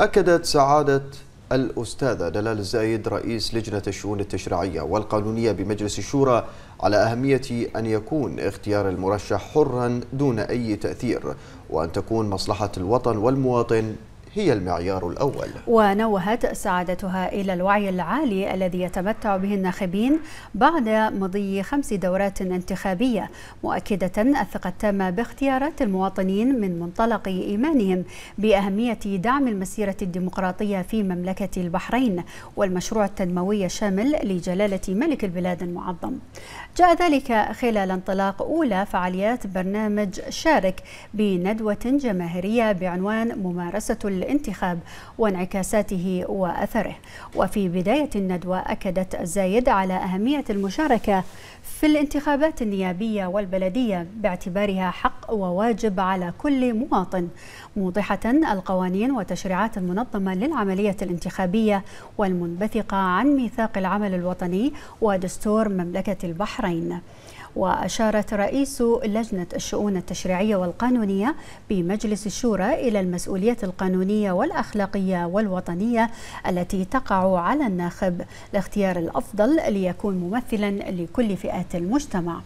أكدت سعادة الأستاذة دلال الزايد رئيس لجنة الشؤون التشريعية والقانونية بمجلس الشورى على أهمية أن يكون اختيار المرشح حرا دون أي تأثير وأن تكون مصلحة الوطن والمواطن هي المعيار الأول ونوهت سعادتها إلى الوعي العالي الذي يتمتع به الناخبين بعد مضي خمس دورات انتخابية مؤكدة الثقة التامة باختيارات المواطنين من منطلق إيمانهم بأهمية دعم المسيرة الديمقراطية في مملكة البحرين والمشروع التنموي الشامل لجلالة ملك البلاد المعظم جاء ذلك خلال انطلاق أولى فعاليات برنامج شارك بندوة جماهيرية بعنوان ممارسة الانتخاب وانعكاساته وأثره وفي بداية الندوة أكدت الزايد على أهمية المشاركة في الانتخابات النيابية والبلدية باعتبارها حق وواجب على كل مواطن موضحة القوانين وتشريعات المنظمة للعملية الانتخابية والمنبثقة عن ميثاق العمل الوطني ودستور مملكة البحرين وأشارت رئيس لجنة الشؤون التشريعية والقانونية بمجلس الشورى إلى المسؤولية القانونية والأخلاقية والوطنية التي تقع على الناخب لاختيار الأفضل ليكون ممثلا لكل فئات المجتمع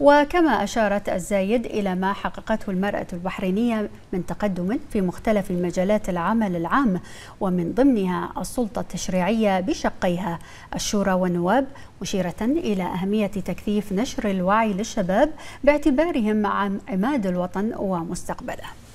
وكما أشارت الزايد إلى ما حققته المرأة البحرينية من تقدم في مختلف مجالات العمل العام ومن ضمنها السلطة التشريعية بشقيها الشورى والنواب مشيرة إلى أهمية تكثيف نشر الوعي للشباب باعتبارهم عماد الوطن ومستقبله